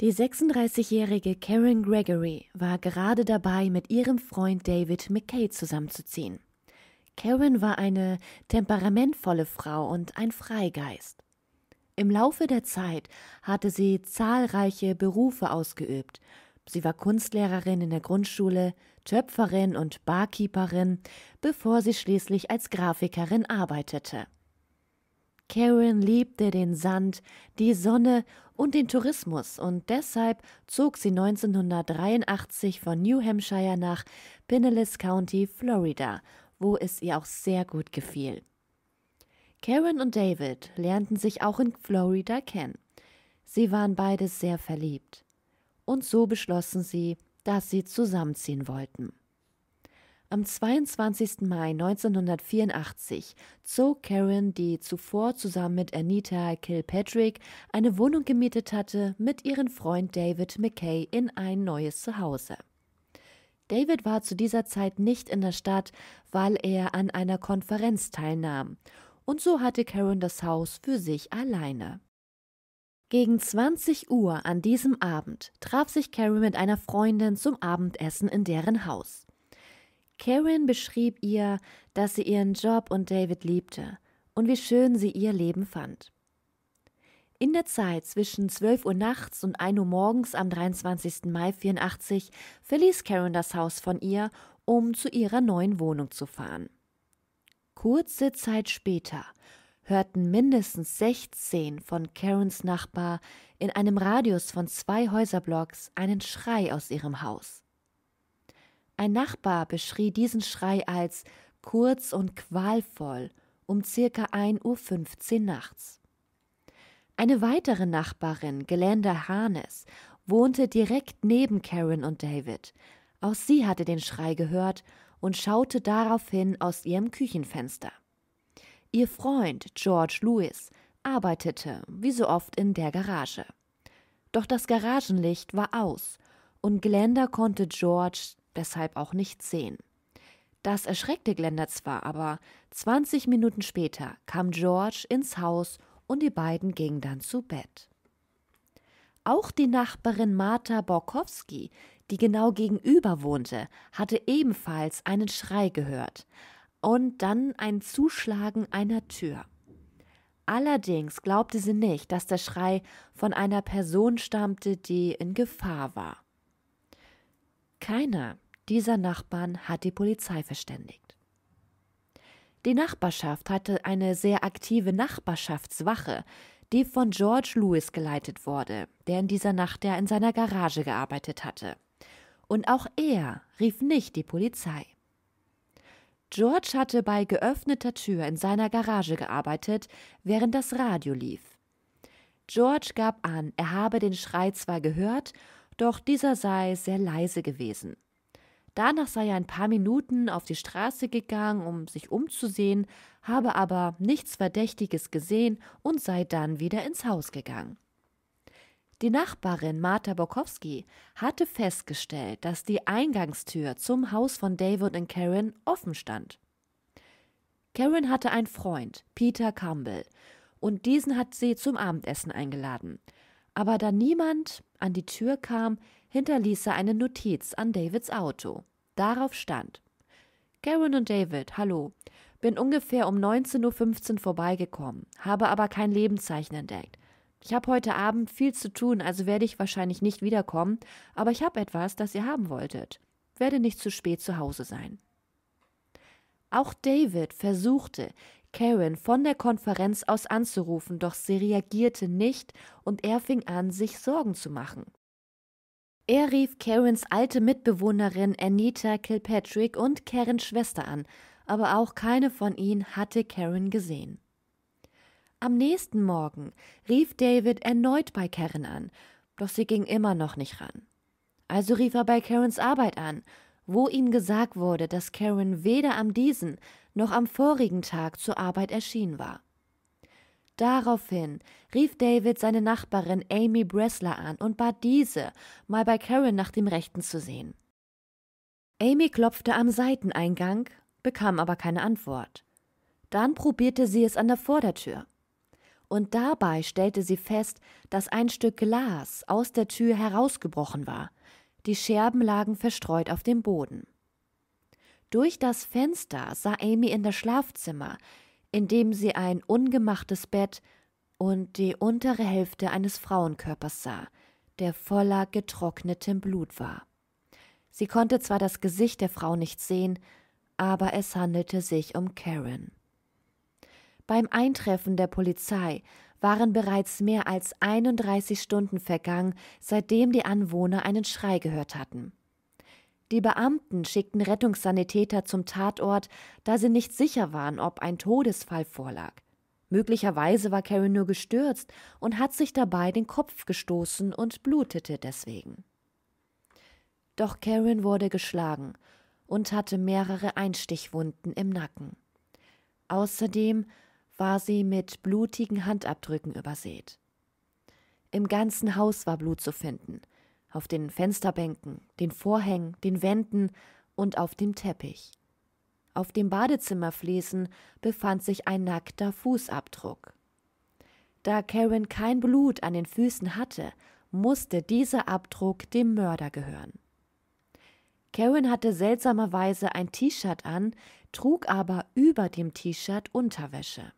Die 36-jährige Karen Gregory war gerade dabei, mit ihrem Freund David McKay zusammenzuziehen. Karen war eine temperamentvolle Frau und ein Freigeist. Im Laufe der Zeit hatte sie zahlreiche Berufe ausgeübt. Sie war Kunstlehrerin in der Grundschule, Töpferin und Barkeeperin, bevor sie schließlich als Grafikerin arbeitete. Karen liebte den Sand, die Sonne und den Tourismus und deshalb zog sie 1983 von New Hampshire nach Pinellas County, Florida, wo es ihr auch sehr gut gefiel. Karen und David lernten sich auch in Florida kennen. Sie waren beide sehr verliebt. Und so beschlossen sie, dass sie zusammenziehen wollten. Am 22. Mai 1984 zog Karen, die zuvor zusammen mit Anita Kilpatrick eine Wohnung gemietet hatte, mit ihrem Freund David McKay in ein neues Zuhause. David war zu dieser Zeit nicht in der Stadt, weil er an einer Konferenz teilnahm, und so hatte Karen das Haus für sich alleine. Gegen 20 Uhr an diesem Abend traf sich Karen mit einer Freundin zum Abendessen in deren Haus. Karen beschrieb ihr, dass sie ihren Job und David liebte und wie schön sie ihr Leben fand. In der Zeit zwischen 12 Uhr nachts und 1 Uhr morgens am 23. Mai 84 verließ Karen das Haus von ihr, um zu ihrer neuen Wohnung zu fahren. Kurze Zeit später hörten mindestens 16 von Karens Nachbar in einem Radius von zwei Häuserblocks einen Schrei aus ihrem Haus. Ein Nachbar beschrie diesen Schrei als kurz und qualvoll um circa 1.15 Uhr nachts. Eine weitere Nachbarin, Gelända Harnes, wohnte direkt neben Karen und David. Auch sie hatte den Schrei gehört und schaute daraufhin aus ihrem Küchenfenster. Ihr Freund George Lewis arbeitete, wie so oft, in der Garage. Doch das Garagenlicht war aus und Glenda konnte George deshalb auch nichts sehen. Das erschreckte Glenda zwar, aber 20 Minuten später kam George ins Haus und die beiden gingen dann zu Bett. Auch die Nachbarin Martha Borkowski, die genau gegenüber wohnte, hatte ebenfalls einen Schrei gehört und dann ein Zuschlagen einer Tür. Allerdings glaubte sie nicht, dass der Schrei von einer Person stammte, die in Gefahr war. Keiner dieser Nachbarn hat die Polizei verständigt. Die Nachbarschaft hatte eine sehr aktive Nachbarschaftswache, die von George Lewis geleitet wurde, der in dieser Nacht ja in seiner Garage gearbeitet hatte. Und auch er rief nicht die Polizei. George hatte bei geöffneter Tür in seiner Garage gearbeitet, während das Radio lief. George gab an, er habe den Schrei zwar gehört, doch dieser sei sehr leise gewesen. Danach sei er ein paar Minuten auf die Straße gegangen, um sich umzusehen, habe aber nichts Verdächtiges gesehen und sei dann wieder ins Haus gegangen. Die Nachbarin Martha Borkowski hatte festgestellt, dass die Eingangstür zum Haus von David und Karen offen stand. Karen hatte einen Freund, Peter Campbell, und diesen hat sie zum Abendessen eingeladen. Aber da niemand an die Tür kam, hinterließ er eine Notiz an Davids Auto. Darauf stand Karen und David, hallo. Bin ungefähr um 19.15 Uhr vorbeigekommen, habe aber kein Lebenszeichen entdeckt. Ich habe heute Abend viel zu tun, also werde ich wahrscheinlich nicht wiederkommen, aber ich habe etwas, das ihr haben wolltet. Werde nicht zu spät zu Hause sein. Auch David versuchte, Karen von der Konferenz aus anzurufen, doch sie reagierte nicht und er fing an, sich Sorgen zu machen. Er rief Karens alte Mitbewohnerin Anita Kilpatrick und Karens Schwester an, aber auch keine von ihnen hatte Karen gesehen. Am nächsten Morgen rief David erneut bei Karen an, doch sie ging immer noch nicht ran. Also rief er bei Karens Arbeit an, wo ihm gesagt wurde, dass Karen weder am diesen noch am vorigen Tag zur Arbeit erschienen war. Daraufhin rief David seine Nachbarin Amy Bressler an und bat diese, mal bei Karen nach dem Rechten zu sehen. Amy klopfte am Seiteneingang, bekam aber keine Antwort. Dann probierte sie es an der Vordertür. Und dabei stellte sie fest, dass ein Stück Glas aus der Tür herausgebrochen war. Die Scherben lagen verstreut auf dem Boden. Durch das Fenster sah Amy in das Schlafzimmer, indem sie ein ungemachtes Bett und die untere Hälfte eines Frauenkörpers sah, der voller getrocknetem Blut war. Sie konnte zwar das Gesicht der Frau nicht sehen, aber es handelte sich um Karen. Beim Eintreffen der Polizei waren bereits mehr als 31 Stunden vergangen, seitdem die Anwohner einen Schrei gehört hatten. Die Beamten schickten Rettungssanitäter zum Tatort, da sie nicht sicher waren, ob ein Todesfall vorlag. Möglicherweise war Karen nur gestürzt und hat sich dabei den Kopf gestoßen und blutete deswegen. Doch Karen wurde geschlagen und hatte mehrere Einstichwunden im Nacken. Außerdem war sie mit blutigen Handabdrücken übersät. Im ganzen Haus war Blut zu finden – auf den Fensterbänken, den Vorhängen, den Wänden und auf dem Teppich. Auf dem Badezimmerfliesen befand sich ein nackter Fußabdruck. Da Karen kein Blut an den Füßen hatte, musste dieser Abdruck dem Mörder gehören. Karen hatte seltsamerweise ein T-Shirt an, trug aber über dem T-Shirt Unterwäsche.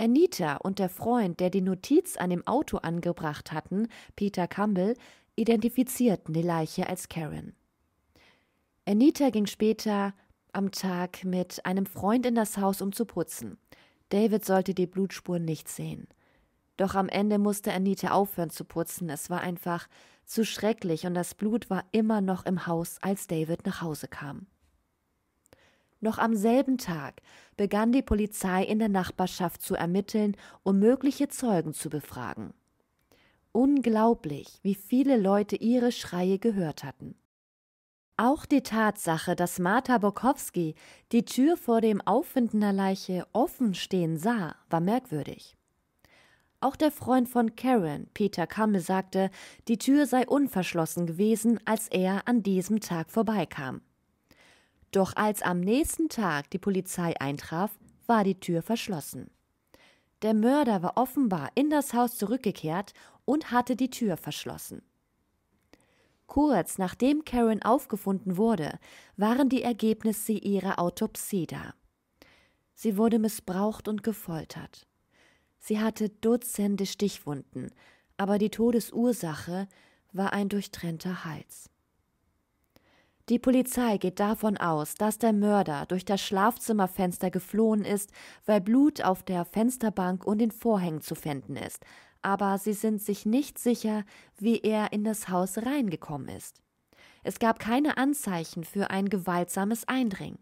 Anita und der Freund, der die Notiz an dem Auto angebracht hatten, Peter Campbell, identifizierten die Leiche als Karen. Anita ging später am Tag mit einem Freund in das Haus, um zu putzen. David sollte die Blutspur nicht sehen. Doch am Ende musste Anita aufhören zu putzen. Es war einfach zu schrecklich und das Blut war immer noch im Haus, als David nach Hause kam. Noch am selben Tag begann die Polizei in der Nachbarschaft zu ermitteln, um mögliche Zeugen zu befragen. Unglaublich, wie viele Leute ihre Schreie gehört hatten. Auch die Tatsache, dass Martha Bokowski die Tür vor dem Auffinden der Leiche offen stehen sah, war merkwürdig. Auch der Freund von Karen, Peter Kammel, sagte, die Tür sei unverschlossen gewesen, als er an diesem Tag vorbeikam. Doch als am nächsten Tag die Polizei eintraf, war die Tür verschlossen. Der Mörder war offenbar in das Haus zurückgekehrt und hatte die Tür verschlossen. Kurz nachdem Karen aufgefunden wurde, waren die Ergebnisse ihrer Autopsie da. Sie wurde missbraucht und gefoltert. Sie hatte Dutzende Stichwunden, aber die Todesursache war ein durchtrennter Hals. Die Polizei geht davon aus, dass der Mörder durch das Schlafzimmerfenster geflohen ist, weil Blut auf der Fensterbank und den Vorhängen zu finden ist, aber sie sind sich nicht sicher, wie er in das Haus reingekommen ist. Es gab keine Anzeichen für ein gewaltsames Eindringen.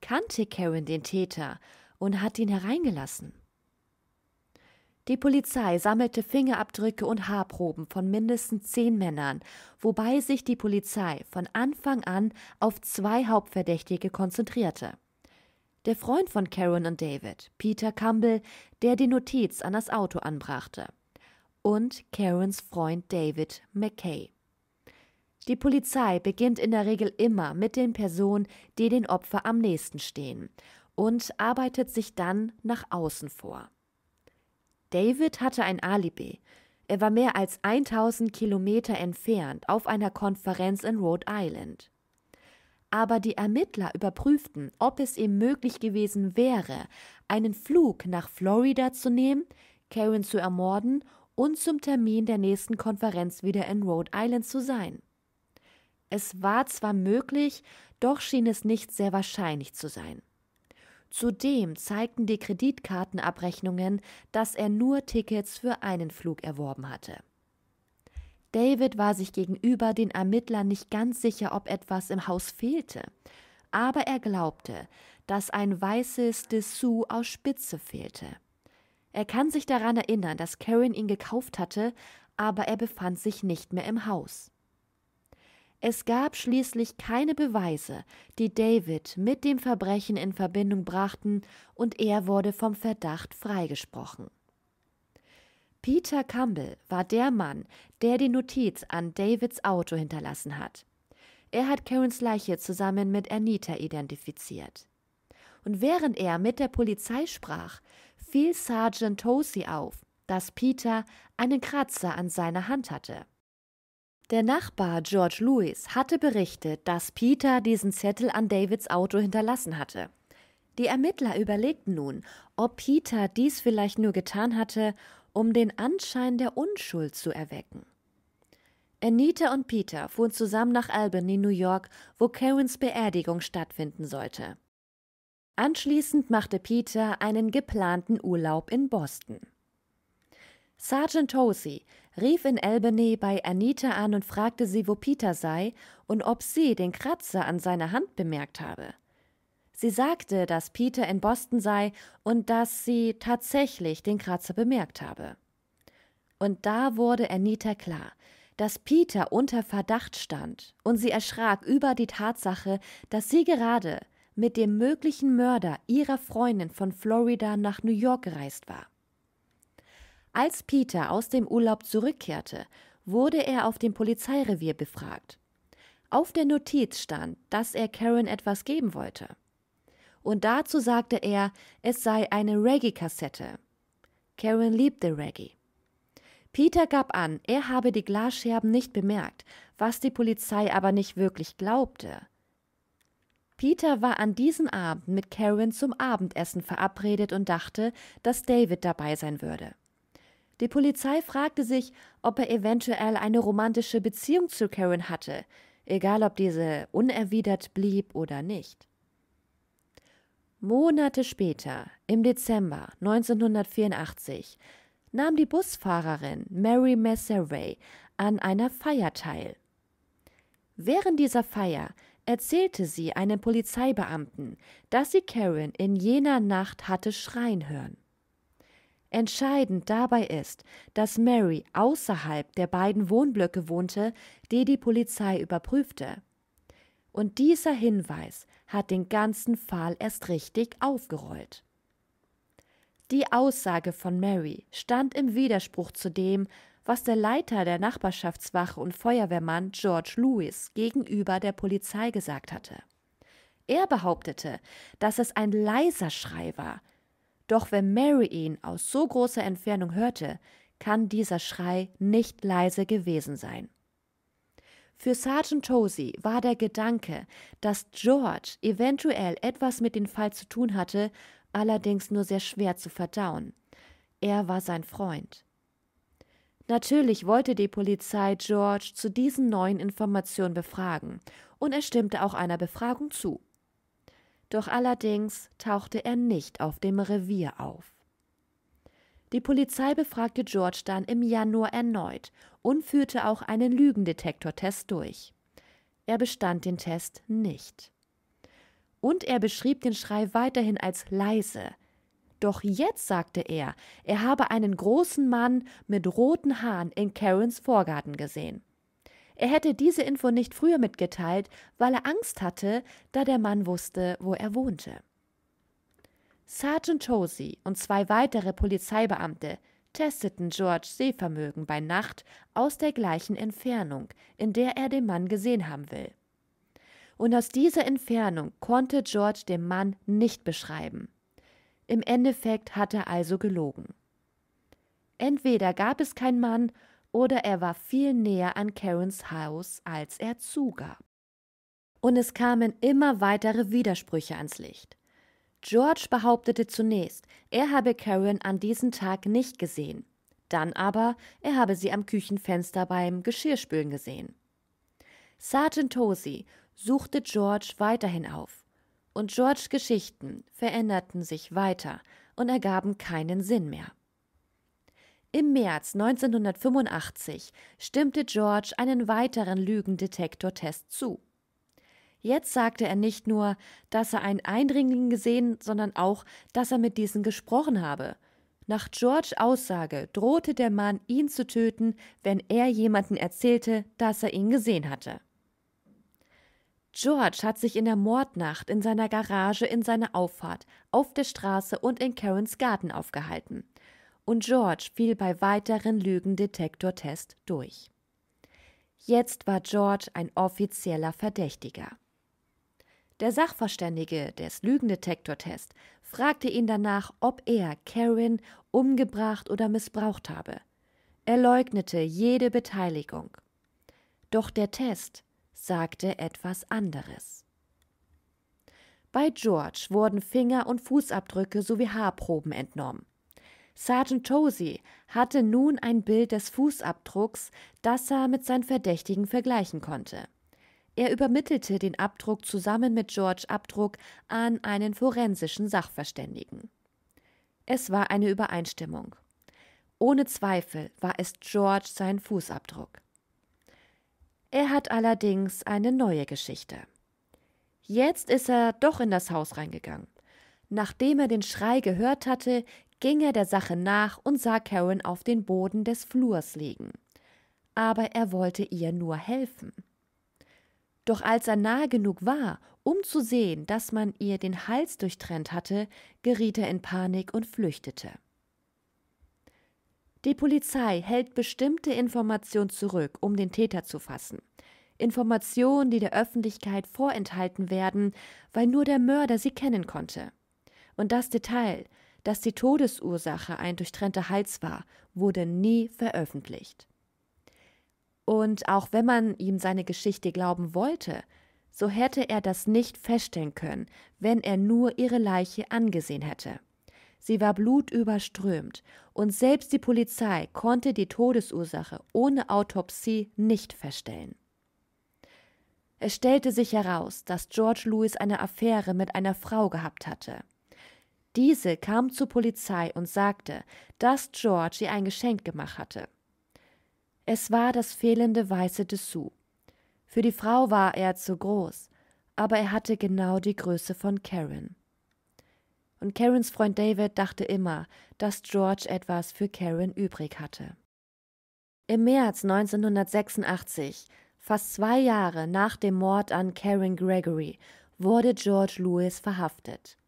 Kannte Karen den Täter und hat ihn hereingelassen? Die Polizei sammelte Fingerabdrücke und Haarproben von mindestens zehn Männern, wobei sich die Polizei von Anfang an auf zwei Hauptverdächtige konzentrierte. Der Freund von Karen und David, Peter Campbell, der die Notiz an das Auto anbrachte. Und Karens Freund David McKay. Die Polizei beginnt in der Regel immer mit den Personen, die den Opfer am nächsten stehen und arbeitet sich dann nach außen vor. David hatte ein Alibi. Er war mehr als 1000 Kilometer entfernt auf einer Konferenz in Rhode Island. Aber die Ermittler überprüften, ob es ihm möglich gewesen wäre, einen Flug nach Florida zu nehmen, Karen zu ermorden und zum Termin der nächsten Konferenz wieder in Rhode Island zu sein. Es war zwar möglich, doch schien es nicht sehr wahrscheinlich zu sein. Zudem zeigten die Kreditkartenabrechnungen, dass er nur Tickets für einen Flug erworben hatte. David war sich gegenüber den Ermittlern nicht ganz sicher, ob etwas im Haus fehlte, aber er glaubte, dass ein weißes Dessous aus Spitze fehlte. Er kann sich daran erinnern, dass Karen ihn gekauft hatte, aber er befand sich nicht mehr im Haus. Es gab schließlich keine Beweise, die David mit dem Verbrechen in Verbindung brachten, und er wurde vom Verdacht freigesprochen. Peter Campbell war der Mann, der die Notiz an Davids Auto hinterlassen hat. Er hat Karens Leiche zusammen mit Anita identifiziert. Und während er mit der Polizei sprach, fiel Sergeant Tosi auf, dass Peter einen Kratzer an seiner Hand hatte. Der Nachbar George Lewis hatte berichtet, dass Peter diesen Zettel an Davids Auto hinterlassen hatte. Die Ermittler überlegten nun, ob Peter dies vielleicht nur getan hatte, um den Anschein der Unschuld zu erwecken. Anita und Peter fuhren zusammen nach Albany, New York, wo Karens Beerdigung stattfinden sollte. Anschließend machte Peter einen geplanten Urlaub in Boston. Sergeant Hosey, rief in Albany bei Anita an und fragte sie, wo Peter sei und ob sie den Kratzer an seiner Hand bemerkt habe. Sie sagte, dass Peter in Boston sei und dass sie tatsächlich den Kratzer bemerkt habe. Und da wurde Anita klar, dass Peter unter Verdacht stand, und sie erschrak über die Tatsache, dass sie gerade mit dem möglichen Mörder ihrer Freundin von Florida nach New York gereist war. Als Peter aus dem Urlaub zurückkehrte, wurde er auf dem Polizeirevier befragt. Auf der Notiz stand, dass er Karen etwas geben wollte. Und dazu sagte er, es sei eine Reggae-Kassette. Karen liebte Reggae. Peter gab an, er habe die Glasscherben nicht bemerkt, was die Polizei aber nicht wirklich glaubte. Peter war an diesem Abend mit Karen zum Abendessen verabredet und dachte, dass David dabei sein würde. Die Polizei fragte sich, ob er eventuell eine romantische Beziehung zu Karen hatte, egal ob diese unerwidert blieb oder nicht. Monate später, im Dezember 1984, nahm die Busfahrerin Mary Messeray an einer Feier teil. Während dieser Feier erzählte sie einem Polizeibeamten, dass sie Karen in jener Nacht hatte schreien hören. Entscheidend dabei ist, dass Mary außerhalb der beiden Wohnblöcke wohnte, die die Polizei überprüfte. Und dieser Hinweis hat den ganzen Fall erst richtig aufgerollt. Die Aussage von Mary stand im Widerspruch zu dem, was der Leiter der Nachbarschaftswache und Feuerwehrmann George Lewis gegenüber der Polizei gesagt hatte. Er behauptete, dass es ein leiser Schrei war, doch wenn Mary ihn aus so großer Entfernung hörte, kann dieser Schrei nicht leise gewesen sein. Für Sergeant Tosey war der Gedanke, dass George eventuell etwas mit dem Fall zu tun hatte, allerdings nur sehr schwer zu verdauen. Er war sein Freund. Natürlich wollte die Polizei George zu diesen neuen Informationen befragen, und er stimmte auch einer Befragung zu doch allerdings tauchte er nicht auf dem Revier auf. Die Polizei befragte George dann im Januar erneut und führte auch einen Lügendetektortest durch. Er bestand den Test nicht. Und er beschrieb den Schrei weiterhin als leise. Doch jetzt sagte er, er habe einen großen Mann mit roten Haaren in Karens Vorgarten gesehen. Er hätte diese Info nicht früher mitgeteilt, weil er Angst hatte, da der Mann wusste, wo er wohnte. Sergeant Josie und zwei weitere Polizeibeamte testeten George Sehvermögen bei Nacht aus der gleichen Entfernung, in der er den Mann gesehen haben will. Und aus dieser Entfernung konnte George den Mann nicht beschreiben. Im Endeffekt hat er also gelogen. Entweder gab es keinen Mann oder er war viel näher an Karens Haus, als er zugab. Und es kamen immer weitere Widersprüche ans Licht. George behauptete zunächst, er habe Karen an diesem Tag nicht gesehen, dann aber, er habe sie am Küchenfenster beim Geschirrspülen gesehen. Sergeant Tosi suchte George weiterhin auf, und Georges Geschichten veränderten sich weiter und ergaben keinen Sinn mehr. Im März 1985 stimmte George einen weiteren Lügendetektortest zu. Jetzt sagte er nicht nur, dass er einen Eindringling gesehen, sondern auch, dass er mit diesen gesprochen habe. Nach George Aussage drohte der Mann, ihn zu töten, wenn er jemanden erzählte, dass er ihn gesehen hatte. George hat sich in der Mordnacht in seiner Garage, in seiner Auffahrt, auf der Straße und in Karens Garten aufgehalten und George fiel bei weiteren Lügendetektortests durch. Jetzt war George ein offizieller Verdächtiger. Der Sachverständige des Lügendetektortests fragte ihn danach, ob er Karen umgebracht oder missbraucht habe. Er leugnete jede Beteiligung. Doch der Test sagte etwas anderes. Bei George wurden Finger- und Fußabdrücke sowie Haarproben entnommen. Sergeant Tosi hatte nun ein Bild des Fußabdrucks, das er mit seinen Verdächtigen vergleichen konnte. Er übermittelte den Abdruck zusammen mit George Abdruck an einen forensischen Sachverständigen. Es war eine Übereinstimmung. Ohne Zweifel war es George sein Fußabdruck. Er hat allerdings eine neue Geschichte. Jetzt ist er doch in das Haus reingegangen. Nachdem er den Schrei gehört hatte, ging er der Sache nach und sah Karen auf den Boden des Flurs liegen. Aber er wollte ihr nur helfen. Doch als er nahe genug war, um zu sehen, dass man ihr den Hals durchtrennt hatte, geriet er in Panik und flüchtete. Die Polizei hält bestimmte Informationen zurück, um den Täter zu fassen. Informationen, die der Öffentlichkeit vorenthalten werden, weil nur der Mörder sie kennen konnte. Und das Detail dass die Todesursache ein durchtrennter Hals war, wurde nie veröffentlicht. Und auch wenn man ihm seine Geschichte glauben wollte, so hätte er das nicht feststellen können, wenn er nur ihre Leiche angesehen hätte. Sie war blutüberströmt und selbst die Polizei konnte die Todesursache ohne Autopsie nicht feststellen. Es stellte sich heraus, dass George Lewis eine Affäre mit einer Frau gehabt hatte. Diese kam zur Polizei und sagte, dass George ihr ein Geschenk gemacht hatte. Es war das fehlende weiße Dessous. Für die Frau war er zu groß, aber er hatte genau die Größe von Karen. Und Karens Freund David dachte immer, dass George etwas für Karen übrig hatte. Im März 1986, fast zwei Jahre nach dem Mord an Karen Gregory, wurde George Lewis verhaftet.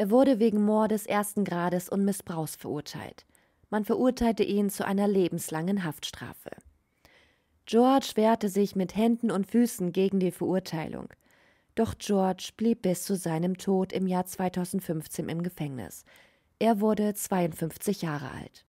Er wurde wegen Mordes ersten Grades und Missbrauchs verurteilt. Man verurteilte ihn zu einer lebenslangen Haftstrafe. George wehrte sich mit Händen und Füßen gegen die Verurteilung. Doch George blieb bis zu seinem Tod im Jahr 2015 im Gefängnis. Er wurde 52 Jahre alt.